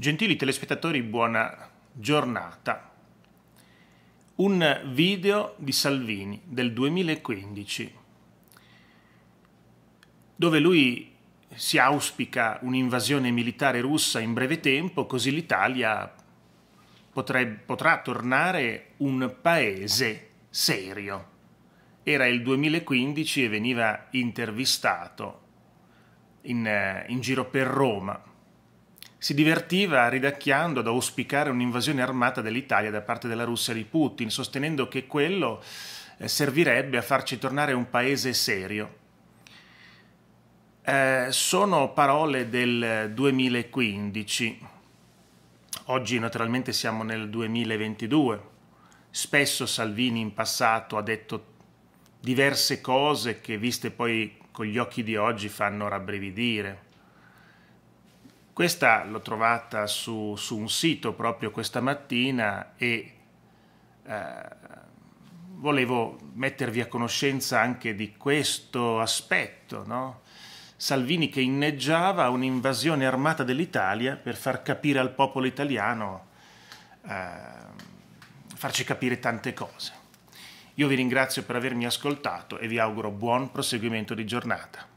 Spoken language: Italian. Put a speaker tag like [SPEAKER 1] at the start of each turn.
[SPEAKER 1] Gentili telespettatori, buona giornata. Un video di Salvini del 2015 dove lui si auspica un'invasione militare russa in breve tempo, così l'Italia potrebbe, potrà tornare un paese serio. Era il 2015 e veniva intervistato in, eh, in giro per Roma si divertiva ridacchiando ad auspicare un'invasione armata dell'Italia da parte della Russia di Putin, sostenendo che quello eh, servirebbe a farci tornare un paese serio. Eh, sono parole del 2015, oggi naturalmente siamo nel 2022, spesso Salvini in passato ha detto diverse cose che viste poi con gli occhi di oggi fanno rabbrividire questa l'ho trovata su, su, un sito proprio questa mattina e eh, volevo mettervi a conoscenza anche di questo aspetto. No? Salvini che inneggiava un'invasione armata dell'Italia per far capire al popolo italiano, eh, farci capire tante cose. Io vi ringrazio per avermi ascoltato e vi auguro buon proseguimento di giornata.